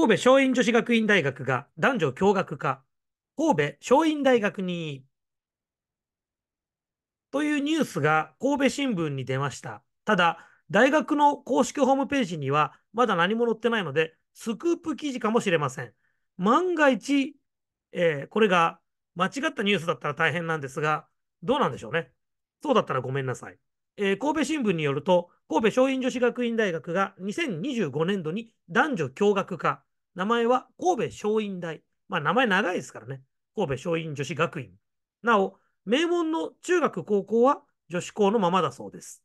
神戸松陰女子学院大学が男女共学化、神戸松陰大学に、というニュースが神戸新聞に出ました。ただ、大学の公式ホームページにはまだ何も載ってないので、スクープ記事かもしれません。万が一、えー、これが間違ったニュースだったら大変なんですが、どうなんでしょうね。そうだったらごめんなさい。えー、神戸新聞によると、神戸松陰女子学院大学が2025年度に男女共学化、名前は神戸松陰大。まあ、名前長いですからね。神戸松陰女子学院。なお、名門の中学高校は女子校のままだそうです。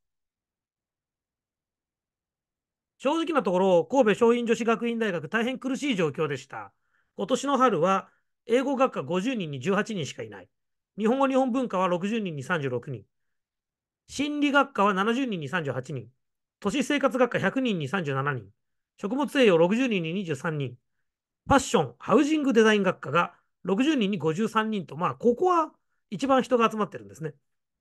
正直なところ、神戸松陰女子学院大学大変苦しい状況でした。今年の春は、英語学科50人に18人しかいない。日本語日本文化は60人に36人。心理学科は70人に38人。都市生活学科100人に37人。食物栄養60人に23人、ファッション、ハウジングデザイン学科が60人に53人と、まあ、ここは一番人が集まってるんですね。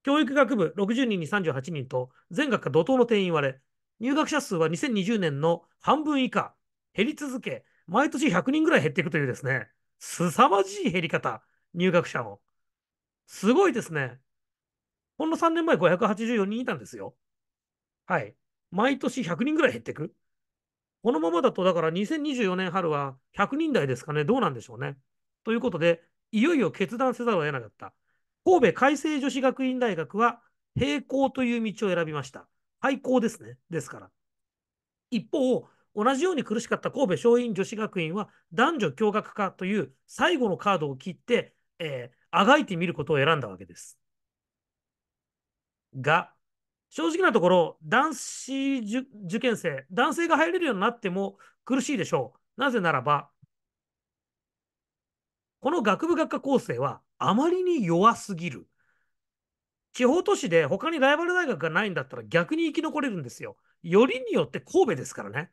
教育学部60人に38人と、全学科怒涛の定員割れ、入学者数は2020年の半分以下、減り続け、毎年100人ぐらい減っていくというですね、凄まじい減り方、入学者も。すごいですね。ほんの3年前584人いたんですよ。はい。毎年100人ぐらい減っていく。このままだと、だから2024年春は100人台ですかね、どうなんでしょうね。ということで、いよいよ決断せざるを得なかった。神戸海星女子学院大学は、閉校という道を選びました。廃校ですね。ですから。一方、同じように苦しかった神戸松陰女子学院は男女共学化という最後のカードを切って、えー、あがいてみることを選んだわけです。が、正直なところ、男子受験生、男性が入れるようになっても苦しいでしょう。なぜならば、この学部学科構成はあまりに弱すぎる。地方都市で他にライバル大学がないんだったら逆に生き残れるんですよ。よりによって神戸ですからね。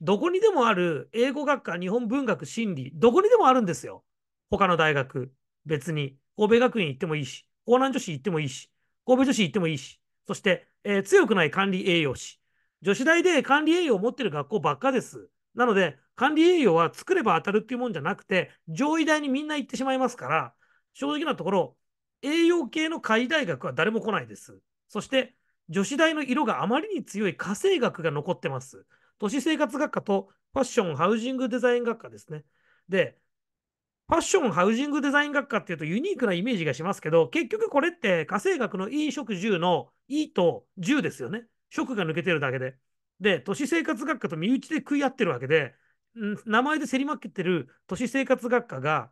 どこにでもある英語学科、日本文学、心理、どこにでもあるんですよ。他の大学、別に。神戸学院行ってもいいし、江南女子行ってもいいし、神戸女子行ってもいいし、そして、えー、強くない管理栄養士。女子大で管理栄養を持ってる学校ばっかです。なので、管理栄養は作れば当たるっていうもんじゃなくて、上位大にみんな行ってしまいますから、正直なところ、栄養系の海位大学は誰も来ないです。そして、女子大の色があまりに強い家政学が残ってます。都市生活学科とファッション・ハウジングデザイン学科ですね。で、ファッションハウジングデザイン学科っていうとユニークなイメージがしますけど、結局これって火星学の E 食10の E と10ですよね。食が抜けてるだけで。で、都市生活学科と身内で食い合ってるわけで、ん名前で競り負けてる都市生活学科が、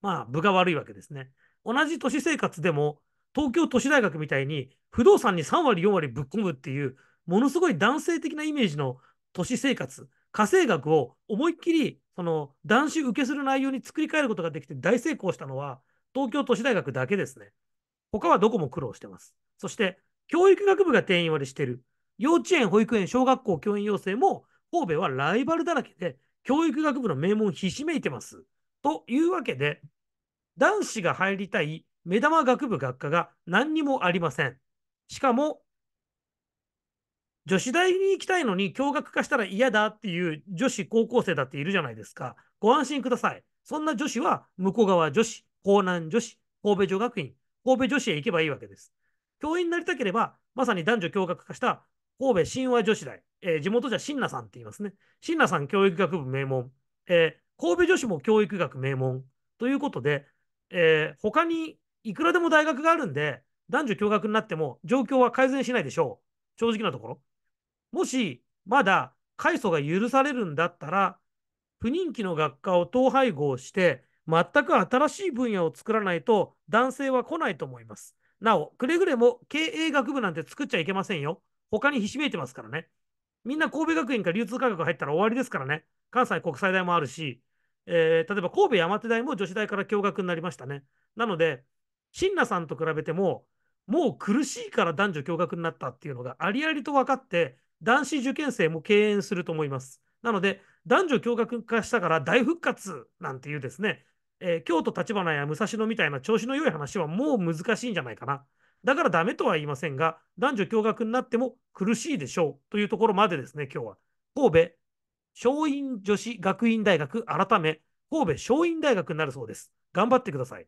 まあ、部が悪いわけですね。同じ都市生活でも、東京都市大学みたいに不動産に3割、4割ぶっ込むっていう、ものすごい男性的なイメージの都市生活、火星学を思いっきりその男子受けする内容に作り変えることができて大成功したのは、東京都市大学だけですね。他はどこも苦労してます。そして、教育学部が定員割れしてる。幼稚園、保育園、小学校教員要請も、神戸はライバルだらけで、教育学部の名門ひしめいてます。というわけで、男子が入りたい目玉学部学科が何にもありません。しかも、女子大に行きたいのに共学化したら嫌だっていう女子高校生だっているじゃないですか。ご安心ください。そんな女子は向こう側女子、江南女子、神戸女学院、神戸女子へ行けばいいわけです。教員になりたければ、まさに男女共学化した神戸神話女子大、えー、地元じゃ新名さんって言いますね。新名さん教育学部名門、えー、神戸女子も教育学名門ということで、えー、他にいくらでも大学があるんで、男女共学になっても状況は改善しないでしょう。正直なところ。もし、まだ開祖が許されるんだったら、不人気の学科を統廃合して、全く新しい分野を作らないと男性は来ないと思います。なお、くれぐれも経営学部なんて作っちゃいけませんよ。他にひしめいてますからね。みんな神戸学院か流通科学入ったら終わりですからね。関西国際大もあるし、えー、例えば神戸山手大も女子大から共学になりましたね。なので、新名さんと比べても、もう苦しいから男女共学になったっていうのがありありと分かって、男子受験生も敬遠すると思います。なので、男女共学化したから大復活なんていうですね、えー、京都立花や武蔵野みたいな調子の良い話はもう難しいんじゃないかな。だからダメとは言いませんが、男女共学になっても苦しいでしょうというところまでですね、今日は。神戸松陰女子学院大学改め、神戸松陰大学になるそうです。頑張ってください。